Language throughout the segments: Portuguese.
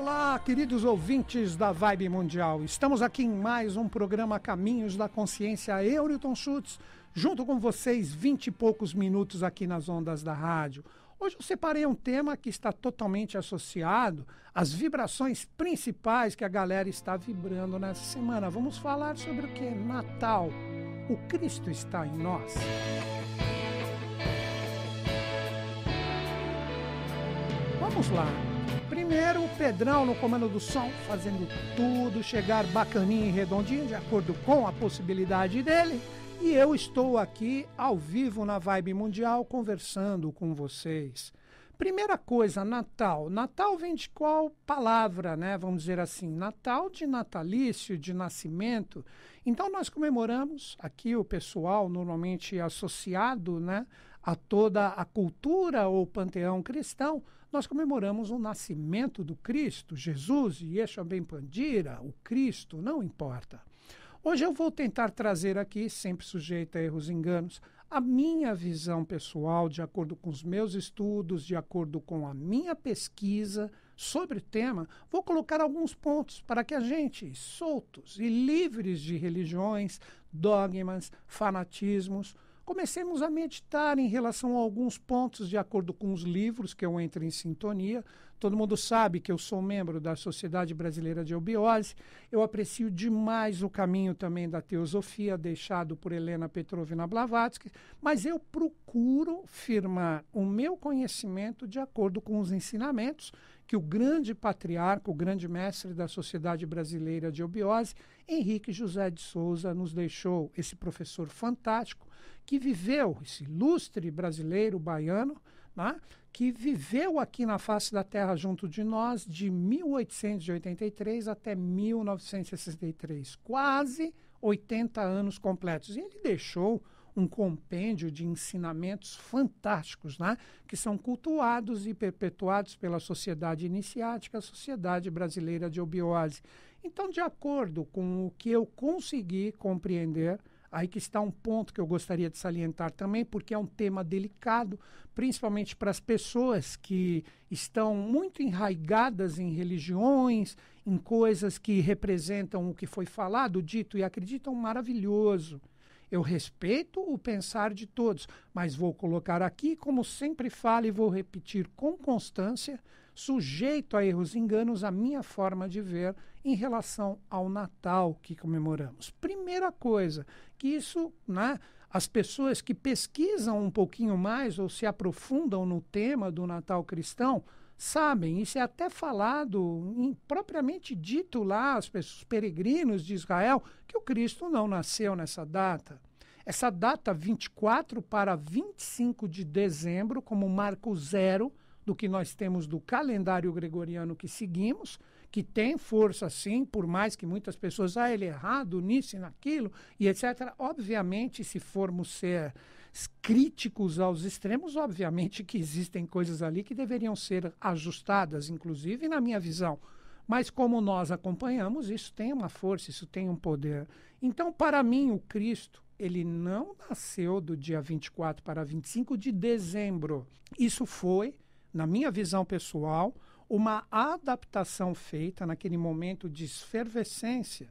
Olá, queridos ouvintes da Vibe Mundial. Estamos aqui em mais um programa Caminhos da Consciência Eu, Newton Schutz, junto com vocês, vinte e poucos minutos aqui nas ondas da rádio. Hoje eu separei um tema que está totalmente associado às vibrações principais que a galera está vibrando nessa semana. Vamos falar sobre o que? Natal. O Cristo está em nós. Vamos lá. Primeiro, o Pedrão no comando do som, fazendo tudo chegar bacaninho e redondinho, de acordo com a possibilidade dele. E eu estou aqui ao vivo na Vibe Mundial conversando com vocês. Primeira coisa, Natal. Natal vem de qual palavra, né? Vamos dizer assim, Natal de natalício, de nascimento. Então nós comemoramos aqui o pessoal normalmente associado, né, a toda a cultura ou panteão cristão, nós comemoramos o nascimento do Cristo, Jesus, Yeshua Ben Pandira, o Cristo, não importa. Hoje eu vou tentar trazer aqui, sempre sujeito a erros e enganos, a minha visão pessoal, de acordo com os meus estudos, de acordo com a minha pesquisa sobre o tema, vou colocar alguns pontos para que a gente, soltos e livres de religiões, dogmas, fanatismos, comecemos a meditar em relação a alguns pontos de acordo com os livros que eu entro em sintonia. Todo mundo sabe que eu sou membro da Sociedade Brasileira de Eubiose. Eu aprecio demais o caminho também da teosofia deixado por Helena Petrovna Blavatsky, mas eu procuro firmar o meu conhecimento de acordo com os ensinamentos que o grande patriarca, o grande mestre da Sociedade Brasileira de Obiose, Henrique José de Souza, nos deixou. Esse professor fantástico que viveu, esse ilustre brasileiro baiano, né, que viveu aqui na face da terra junto de nós de 1883 até 1963, quase 80 anos completos. E ele deixou um compêndio de ensinamentos fantásticos, né? que são cultuados e perpetuados pela sociedade iniciática, a Sociedade Brasileira de Obiose. Então, de acordo com o que eu consegui compreender, aí que está um ponto que eu gostaria de salientar também, porque é um tema delicado, principalmente para as pessoas que estão muito enraigadas em religiões, em coisas que representam o que foi falado, dito e acreditam maravilhoso. Eu respeito o pensar de todos, mas vou colocar aqui, como sempre falo e vou repetir com constância, sujeito a erros e enganos, a minha forma de ver em relação ao Natal que comemoramos. Primeira coisa, que isso, né, as pessoas que pesquisam um pouquinho mais ou se aprofundam no tema do Natal cristão, sabem, isso é até falado, em, propriamente dito lá, as pessoas, os peregrinos de Israel, que o Cristo não nasceu nessa data. Essa data 24 para 25 de dezembro, como marco zero do que nós temos do calendário gregoriano que seguimos, que tem força sim, por mais que muitas pessoas, ah, ele é errado nisso e naquilo, e etc. Obviamente, se formos ser críticos aos extremos, obviamente que existem coisas ali que deveriam ser ajustadas, inclusive na minha visão. Mas como nós acompanhamos, isso tem uma força, isso tem um poder. Então, para mim, o Cristo, ele não nasceu do dia 24 para 25 de dezembro. Isso foi, na minha visão pessoal, uma adaptação feita naquele momento de esfervescência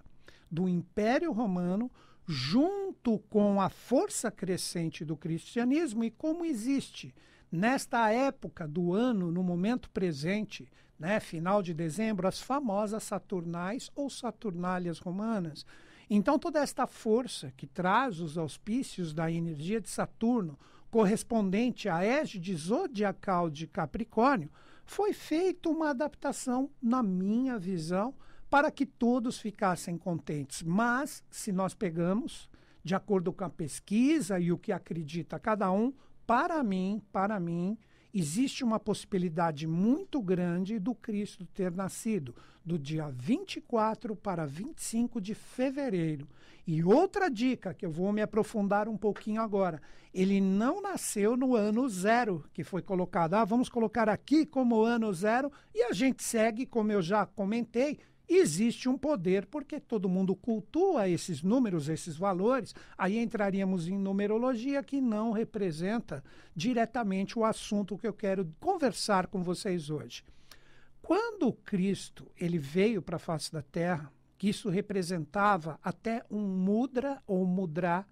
do Império Romano junto com a força crescente do cristianismo e como existe nesta época do ano, no momento presente, né, final de dezembro, as famosas Saturnais ou Saturnálias romanas. Então, toda esta força que traz os auspícios da energia de Saturno, correspondente à égide zodiacal de Capricórnio, foi feita uma adaptação, na minha visão, para que todos ficassem contentes. Mas, se nós pegamos, de acordo com a pesquisa e o que acredita cada um, para mim, para mim, existe uma possibilidade muito grande do Cristo ter nascido do dia 24 para 25 de fevereiro. E outra dica que eu vou me aprofundar um pouquinho agora: ele não nasceu no ano zero, que foi colocado. Ah, vamos colocar aqui como ano zero e a gente segue, como eu já comentei, existe um poder, porque todo mundo cultua esses números, esses valores, aí entraríamos em numerologia que não representa diretamente o assunto que eu quero conversar com vocês hoje. Quando Cristo ele veio para a face da terra, que isso representava até um mudra ou mudra,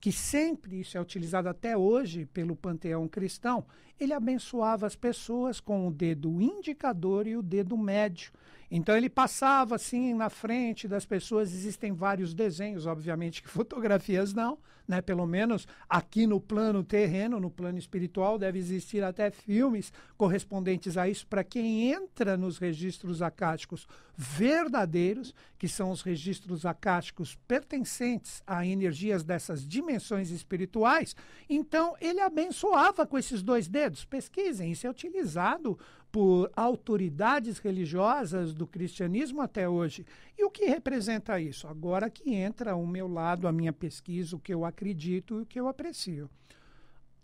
que sempre isso é utilizado até hoje pelo panteão cristão, ele abençoava as pessoas com o dedo indicador e o dedo médio. Então ele passava assim na frente das pessoas. Existem vários desenhos, obviamente que fotografias não, né? Pelo menos aqui no plano terreno, no plano espiritual, deve existir até filmes correspondentes a isso para quem entra nos registros acásticos verdadeiros, que são os registros acásticos pertencentes a energias dessas dimensões espirituais. Então ele abençoava com esses dois dedos. Pesquisem, isso é utilizado por autoridades religiosas do cristianismo até hoje. E o que representa isso? Agora que entra o meu lado, a minha pesquisa, o que eu acredito e o que eu aprecio.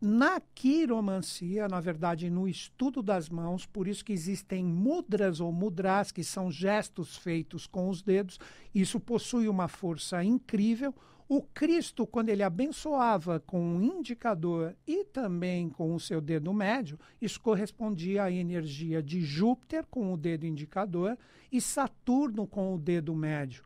Na quiromancia, na verdade, no estudo das mãos, por isso que existem mudras ou mudras, que são gestos feitos com os dedos, isso possui uma força incrível. O Cristo, quando ele abençoava com um indicador e também com o seu dedo médio, isso correspondia à energia de Júpiter com o dedo indicador e Saturno com o dedo médio.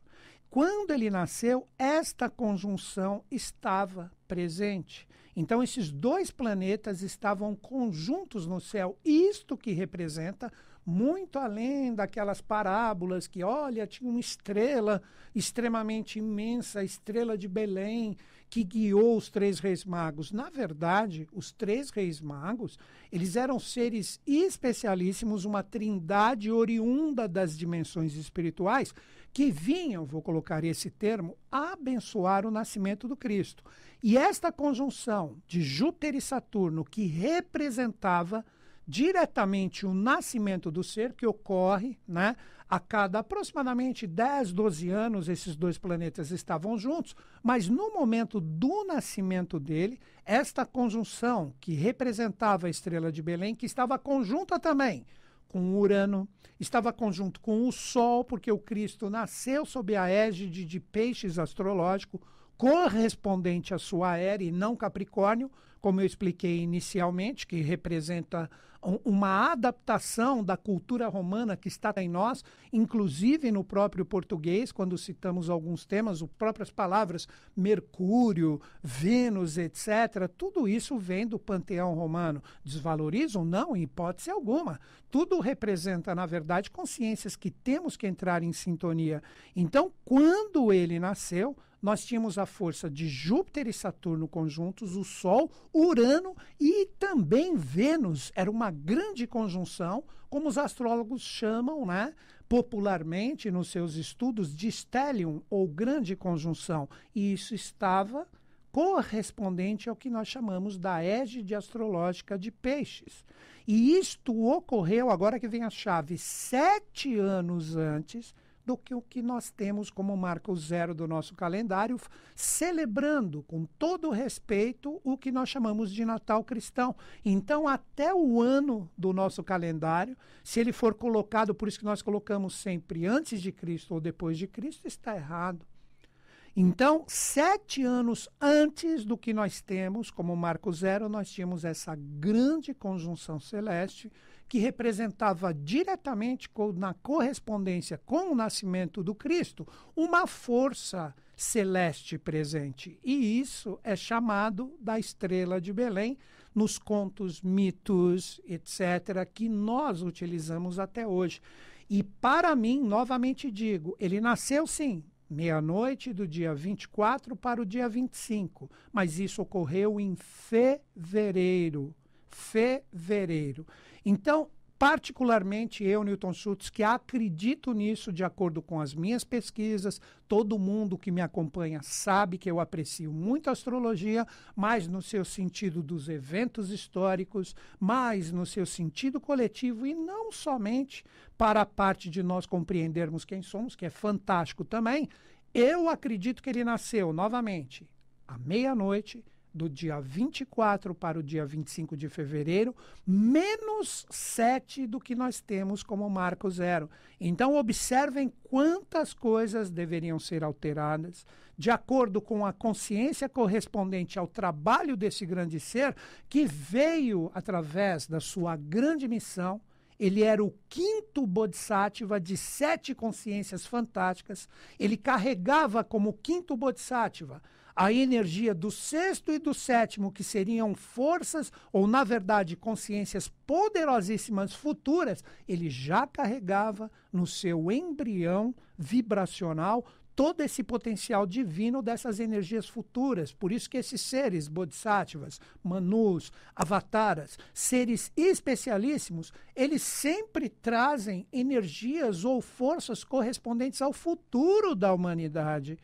Quando ele nasceu, esta conjunção estava presente. Então, esses dois planetas estavam conjuntos no céu, isto que representa muito além daquelas parábolas que, olha, tinha uma estrela extremamente imensa, a estrela de Belém, que guiou os três reis magos. Na verdade, os três reis magos, eles eram seres especialíssimos, uma trindade oriunda das dimensões espirituais, que vinham, vou colocar esse termo, abençoar o nascimento do Cristo. E esta conjunção de Júpiter e Saturno, que representava diretamente o nascimento do ser, que ocorre né, a cada aproximadamente 10, 12 anos, esses dois planetas estavam juntos, mas no momento do nascimento dele, esta conjunção que representava a estrela de Belém, que estava conjunta também com Urano, estava conjunto com o Sol, porque o Cristo nasceu sob a égide de peixes astrológico, correspondente à sua era e não Capricórnio, como eu expliquei inicialmente, que representa uma adaptação da cultura romana que está em nós, inclusive no próprio português, quando citamos alguns temas, as próprias palavras Mercúrio, Vênus, etc. Tudo isso vem do panteão romano. Desvalorizam? Não, em hipótese alguma. Tudo representa, na verdade, consciências que temos que entrar em sintonia. Então, quando ele nasceu, nós tínhamos a força de Júpiter e Saturno conjuntos, o Sol, Urano e também Vênus. Era uma grande conjunção, como os astrólogos chamam, né? popularmente nos seus estudos, de stellium ou grande conjunção. E isso estava correspondente ao que nós chamamos da égide astrológica de peixes. E isto ocorreu, agora que vem a chave, sete anos antes do que o que nós temos como marco zero do nosso calendário, celebrando com todo respeito o que nós chamamos de Natal cristão. Então, até o ano do nosso calendário, se ele for colocado, por isso que nós colocamos sempre antes de Cristo ou depois de Cristo, está errado. Então, sete anos antes do que nós temos como Marco Zero, nós tínhamos essa grande conjunção celeste que representava diretamente com, na correspondência com o nascimento do Cristo uma força celeste presente. E isso é chamado da estrela de Belém nos contos, mitos, etc., que nós utilizamos até hoje. E para mim, novamente digo, ele nasceu sim meia-noite do dia 24 para o dia 25, mas isso ocorreu em fevereiro. Fevereiro. Então, particularmente eu, Newton Schultz, que acredito nisso de acordo com as minhas pesquisas, todo mundo que me acompanha sabe que eu aprecio muito a astrologia, mais no seu sentido dos eventos históricos, mais no seu sentido coletivo e não somente para a parte de nós compreendermos quem somos, que é fantástico também. Eu acredito que ele nasceu novamente à meia-noite do dia 24 para o dia 25 de fevereiro, menos 7 do que nós temos como marco zero. Então, observem quantas coisas deveriam ser alteradas de acordo com a consciência correspondente ao trabalho desse grande ser que veio através da sua grande missão. Ele era o quinto bodhisattva de sete consciências fantásticas. Ele carregava como quinto bodhisattva a energia do sexto e do sétimo, que seriam forças, ou na verdade consciências poderosíssimas futuras, ele já carregava no seu embrião vibracional todo esse potencial divino dessas energias futuras. Por isso que esses seres, bodhisattvas, manus, avataras, seres especialíssimos, eles sempre trazem energias ou forças correspondentes ao futuro da humanidade.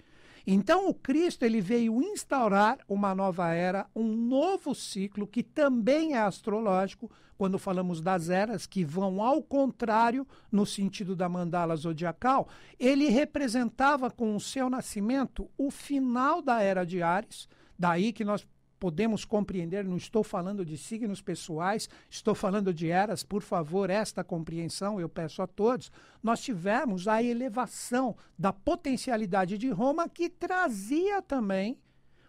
Então o Cristo ele veio instaurar uma nova era, um novo ciclo que também é astrológico, quando falamos das eras que vão ao contrário no sentido da mandala zodiacal, ele representava com o seu nascimento o final da era de Ares, daí que nós podemos compreender, não estou falando de signos pessoais, estou falando de eras, por favor, esta compreensão eu peço a todos. Nós tivemos a elevação da potencialidade de Roma que trazia também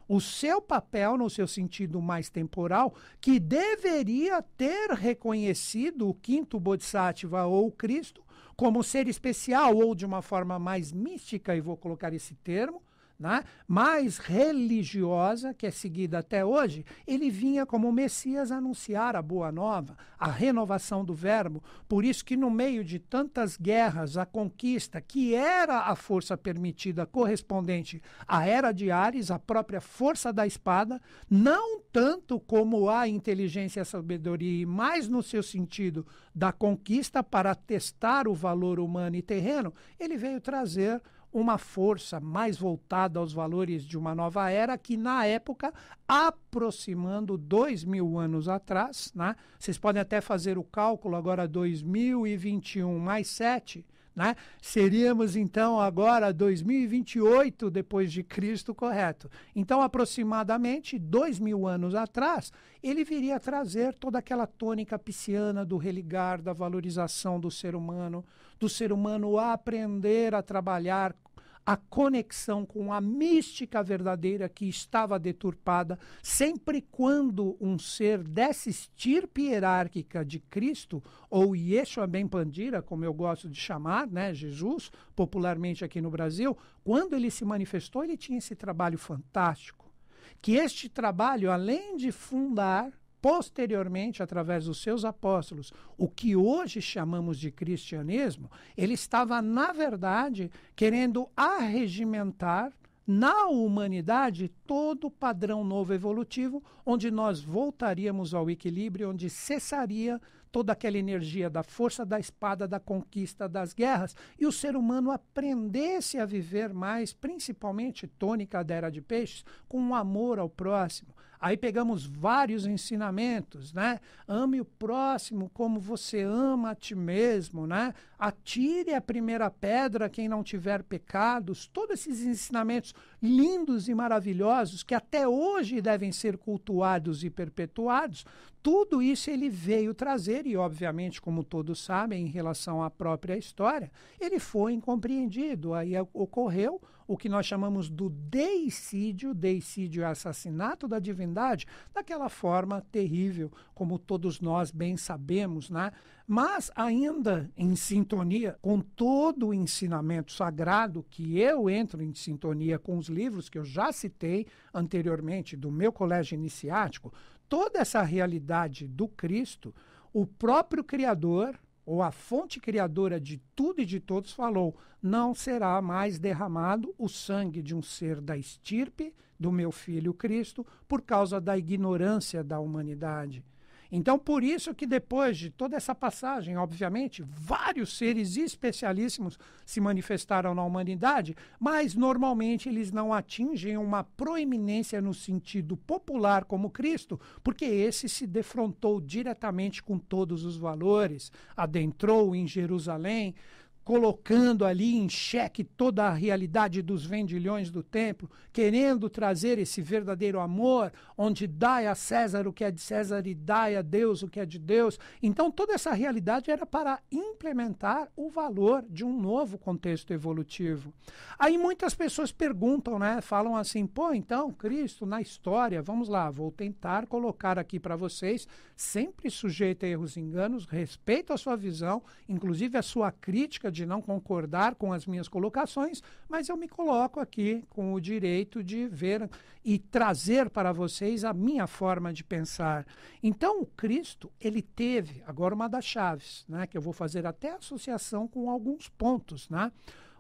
o seu papel no seu sentido mais temporal, que deveria ter reconhecido o quinto Bodhisattva ou Cristo como ser especial ou de uma forma mais mística, e vou colocar esse termo, né, mais religiosa, que é seguida até hoje, ele vinha como Messias anunciar a boa nova, a renovação do verbo. Por isso que no meio de tantas guerras, a conquista, que era a força permitida correspondente à era de Ares, a própria força da espada, não tanto como a inteligência e a sabedoria, e mais no seu sentido da conquista para testar o valor humano e terreno, ele veio trazer uma força mais voltada aos valores de uma nova era que, na época, aproximando dois mil anos atrás, né? vocês podem até fazer o cálculo agora, 2021 mais 7, né? Seríamos então agora 2028 depois de Cristo, correto? Então, aproximadamente dois mil anos atrás, ele viria a trazer toda aquela tônica pisciana do religar, da valorização do ser humano, do ser humano aprender a trabalhar a conexão com a mística verdadeira que estava deturpada, sempre quando um ser dessa estirpe hierárquica de Cristo, ou Yeshua Ben Pandira, como eu gosto de chamar, né, Jesus, popularmente aqui no Brasil, quando ele se manifestou, ele tinha esse trabalho fantástico. Que este trabalho, além de fundar posteriormente, através dos seus apóstolos, o que hoje chamamos de cristianismo, ele estava, na verdade, querendo arregimentar na humanidade todo o padrão novo evolutivo, onde nós voltaríamos ao equilíbrio, onde cessaria toda aquela energia da força da espada, da conquista, das guerras, e o ser humano aprendesse a viver mais, principalmente tônica da era de peixes, com o amor ao próximo, Aí pegamos vários ensinamentos, né? Ame o próximo como você ama a ti mesmo, né? Atire a primeira pedra quem não tiver pecados. Todos esses ensinamentos lindos e maravilhosos que até hoje devem ser cultuados e perpetuados. Tudo isso ele veio trazer e, obviamente, como todos sabem, em relação à própria história, ele foi incompreendido. Aí ocorreu o que nós chamamos do deicídio, deicídio é assassinato da divindade, daquela forma terrível, como todos nós bem sabemos, né? Mas ainda em sintonia com todo o ensinamento sagrado que eu entro em sintonia com os livros que eu já citei anteriormente do meu colégio iniciático, toda essa realidade do Cristo, o próprio Criador ou a fonte criadora de tudo e de todos falou: não será mais derramado o sangue de um ser da estirpe do meu filho Cristo por causa da ignorância da humanidade. Então, por isso que depois de toda essa passagem, obviamente, vários seres especialíssimos se manifestaram na humanidade, mas normalmente eles não atingem uma proeminência no sentido popular como Cristo, porque esse se defrontou diretamente com todos os valores, adentrou em Jerusalém, colocando ali em xeque toda a realidade dos vendilhões do templo, querendo trazer esse verdadeiro amor, onde dá a César o que é de César e dá a Deus o que é de Deus. Então, toda essa realidade era para implementar o valor de um novo contexto evolutivo. Aí muitas pessoas perguntam, né? Falam assim, pô, então, Cristo, na história, vamos lá, vou tentar colocar aqui para vocês, sempre sujeito a erros e enganos, respeito a sua visão, inclusive a sua crítica pode não concordar com as minhas colocações, mas eu me coloco aqui com o direito de ver e trazer para vocês a minha forma de pensar. Então, o Cristo, ele teve agora uma das chaves, né, que eu vou fazer até associação com alguns pontos, né?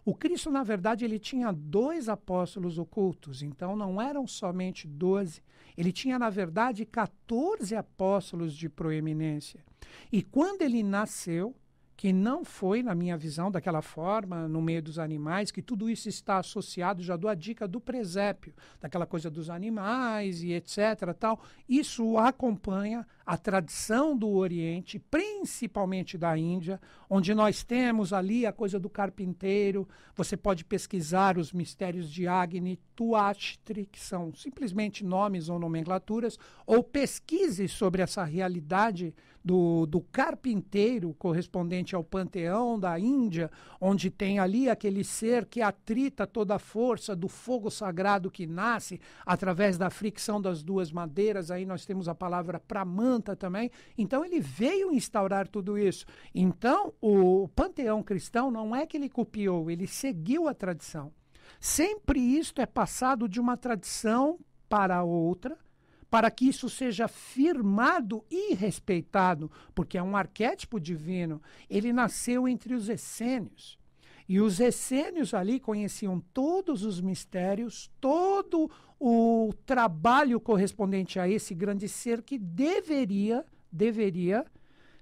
O Cristo, na verdade, ele tinha dois apóstolos ocultos, então não eram somente doze. Ele tinha, na verdade, 14 apóstolos de proeminência. E quando ele nasceu, que não foi, na minha visão, daquela forma, no meio dos animais, que tudo isso está associado, já dou a dica do presépio, daquela coisa dos animais e etc. tal. Isso acompanha a tradição do Oriente, principalmente da Índia, onde nós temos ali a coisa do carpinteiro, você pode pesquisar os mistérios de Agni, Tuatri, que são simplesmente nomes ou nomenclaturas, ou pesquise sobre essa realidade do, do carpinteiro, correspondente ao panteão da Índia, onde tem ali aquele ser que atrita toda a força do fogo sagrado que nasce através da fricção das duas madeiras. Aí nós temos a palavra pramanta também. Então ele veio instaurar tudo isso. Então o panteão cristão não é que ele copiou, ele seguiu a tradição. Sempre isto é passado de uma tradição para outra, para que isso seja firmado e respeitado, porque é um arquétipo divino. Ele nasceu entre os essênios. E os essênios ali conheciam todos os mistérios, todo o trabalho correspondente a esse grande ser que deveria, deveria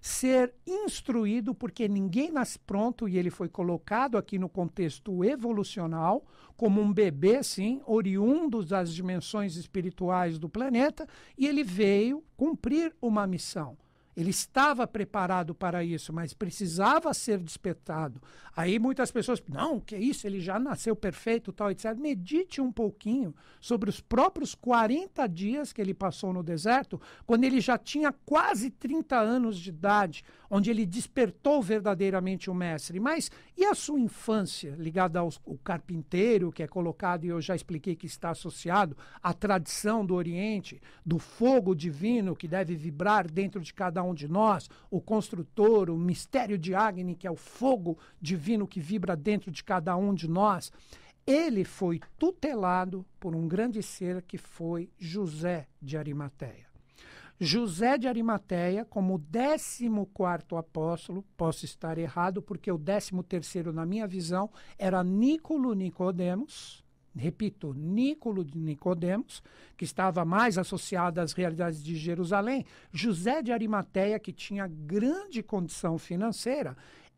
ser instruído, porque ninguém nasce pronto e ele foi colocado aqui no contexto evolucional, como um bebê, sim, oriundo das dimensões espirituais do planeta, e ele veio cumprir uma missão. Ele estava preparado para isso, mas precisava ser despertado. Aí muitas pessoas, não, que isso, ele já nasceu perfeito, tal, etc. Medite um pouquinho sobre os próprios 40 dias que ele passou no deserto, quando ele já tinha quase 30 anos de idade, onde ele despertou verdadeiramente o mestre. Mas e a sua infância, ligada ao, ao carpinteiro, que é colocado, e eu já expliquei que está associado à tradição do Oriente, do fogo divino que deve vibrar dentro de cada um de nós, o construtor, o mistério de Agni, que é o fogo divino que vibra dentro de cada um de nós, ele foi tutelado por um grande ser que foi José de Arimateia. José de Arimateia, como 14 apóstolo, posso estar errado, porque o 13 na minha visão era Nicolo Nicodemos, repito, Nicolo de Nicodemos, que estava mais associado às realidades de Jerusalém, José de Arimateia, que tinha grande condição financeira,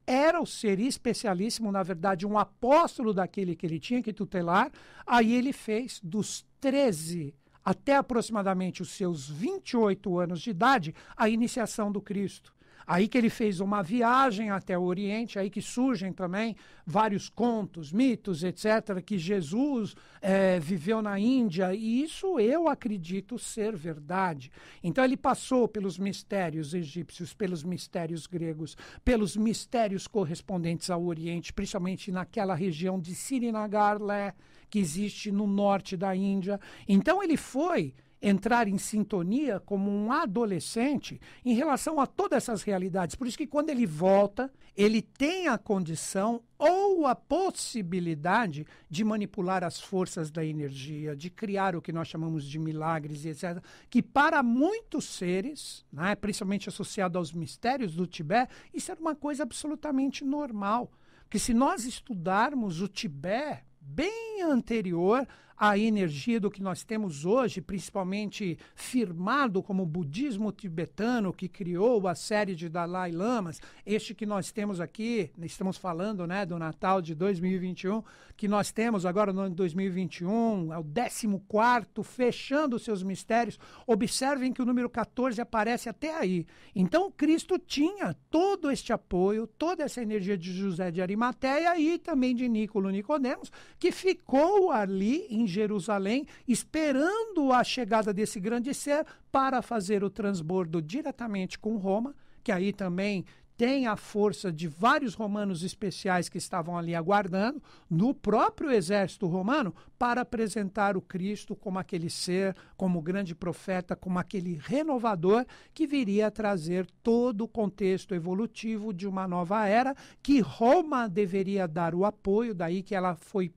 era o ser especialíssimo, na verdade, um apóstolo daquele que ele tinha que tutelar. Aí ele fez dos 13 até aproximadamente os seus 28 anos de idade a iniciação do Cristo. Aí que ele fez uma viagem até o Oriente, aí que surgem também vários contos, mitos, etc., que Jesus é, viveu na Índia, e isso eu acredito ser verdade. Então ele passou pelos mistérios egípcios, pelos mistérios gregos, pelos mistérios correspondentes ao Oriente, principalmente naquela região de Sirinagarlé, que existe no norte da Índia. Então ele foi entrar em sintonia como um adolescente em relação a todas essas realidades. Por isso que quando ele volta, ele tem a condição ou a possibilidade de manipular as forças da energia, de criar o que nós chamamos de milagres e etc, que para muitos seres, né, principalmente associado aos mistérios do Tibete, isso era uma coisa absolutamente normal. que se nós estudarmos o Tibete bem anterior a energia do que nós temos hoje, principalmente firmado como o budismo tibetano que criou a série de Dalai Lamas, este que nós temos aqui, estamos falando né, do Natal de 2021, que nós temos agora no ano de 2021, é o 14, fechando seus mistérios. Observem que o número 14 aparece até aí. Então, Cristo tinha todo este apoio, toda essa energia de José de Arimateia e também de Nicolo Nicodemos, que ficou ali em Jerusalém, esperando a chegada desse grande ser para fazer o transbordo diretamente com Roma, que aí também tem a força de vários romanos especiais que estavam ali aguardando, no próprio exército romano, para apresentar o Cristo como aquele ser, como grande profeta, como aquele renovador que viria a trazer todo o contexto evolutivo de uma nova era que Roma deveria dar o apoio, daí que ela foi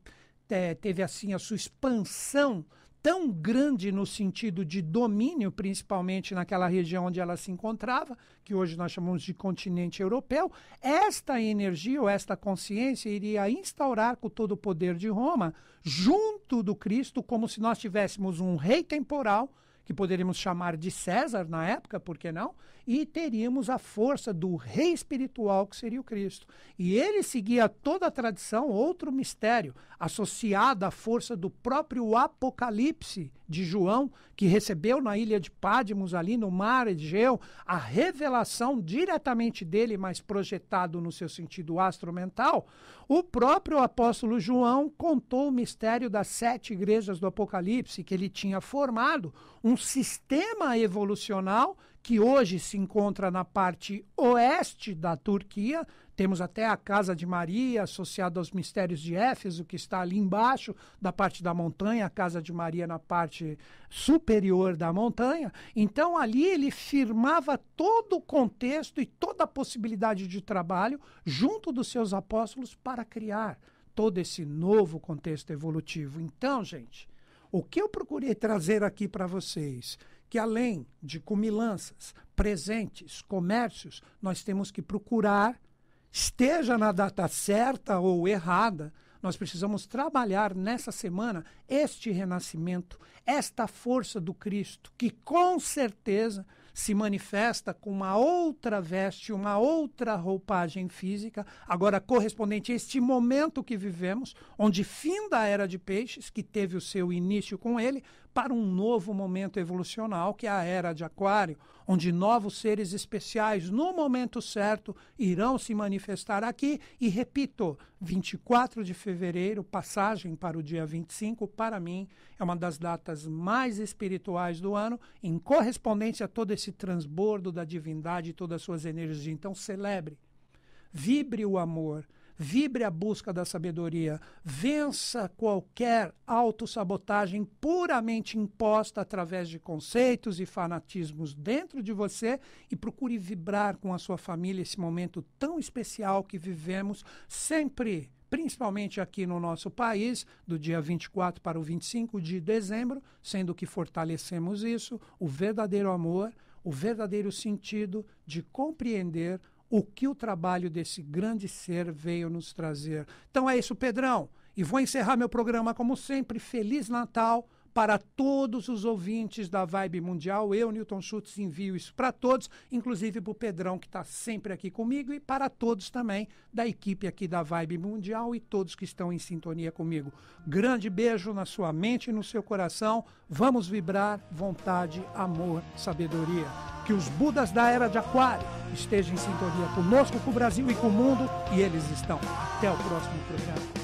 é, teve assim a sua expansão tão grande no sentido de domínio, principalmente naquela região onde ela se encontrava, que hoje nós chamamos de continente europeu, esta energia ou esta consciência iria instaurar com todo o poder de Roma, junto do Cristo, como se nós tivéssemos um rei temporal, que poderíamos chamar de César na época, por que não? e teríamos a força do rei espiritual que seria o Cristo. E ele seguia toda a tradição, outro mistério, associado à força do próprio Apocalipse de João, que recebeu na ilha de Pádmos, ali no mar Egeu, a revelação diretamente dele, mas projetado no seu sentido astro-mental, o próprio apóstolo João contou o mistério das sete igrejas do Apocalipse, que ele tinha formado um sistema evolucional que hoje se encontra na parte oeste da Turquia. Temos até a Casa de Maria, associada aos mistérios de Éfeso, que está ali embaixo da parte da montanha, a Casa de Maria na parte superior da montanha. Então, ali ele firmava todo o contexto e toda a possibilidade de trabalho junto dos seus apóstolos para criar todo esse novo contexto evolutivo. Então, gente, o que eu procurei trazer aqui para vocês que além de cumilanças, presentes, comércios, nós temos que procurar, esteja na data certa ou errada, nós precisamos trabalhar nessa semana este renascimento, esta força do Cristo, que com certeza se manifesta com uma outra veste, uma outra roupagem física, agora correspondente a este momento que vivemos, onde fim da era de peixes, que teve o seu início com ele, para um novo momento evolucional, que é a era de Aquário, onde novos seres especiais, no momento certo, irão se manifestar aqui. E repito, 24 de fevereiro, passagem para o dia 25, para mim, é uma das datas mais espirituais do ano, em correspondência a todo esse transbordo da divindade e todas as suas energias. Então, celebre, vibre o amor vibre a busca da sabedoria, vença qualquer autossabotagem puramente imposta através de conceitos e fanatismos dentro de você e procure vibrar com a sua família esse momento tão especial que vivemos sempre principalmente aqui no nosso país, do dia 24 para o 25 de dezembro, sendo que fortalecemos isso, o verdadeiro amor, o verdadeiro sentido de compreender o que o trabalho desse grande ser veio nos trazer. Então é isso, Pedrão. E vou encerrar meu programa, como sempre. Feliz Natal para todos os ouvintes da Vibe Mundial. Eu, Newton Schultz, envio isso para todos, inclusive para o Pedrão, que está sempre aqui comigo, e para todos também da equipe aqui da Vibe Mundial e todos que estão em sintonia comigo. Grande beijo na sua mente e no seu coração. Vamos vibrar vontade, amor, sabedoria. Que os Budas da Era de Aquário estejam em sintonia conosco, com o Brasil e com o mundo, e eles estão. Até o próximo programa.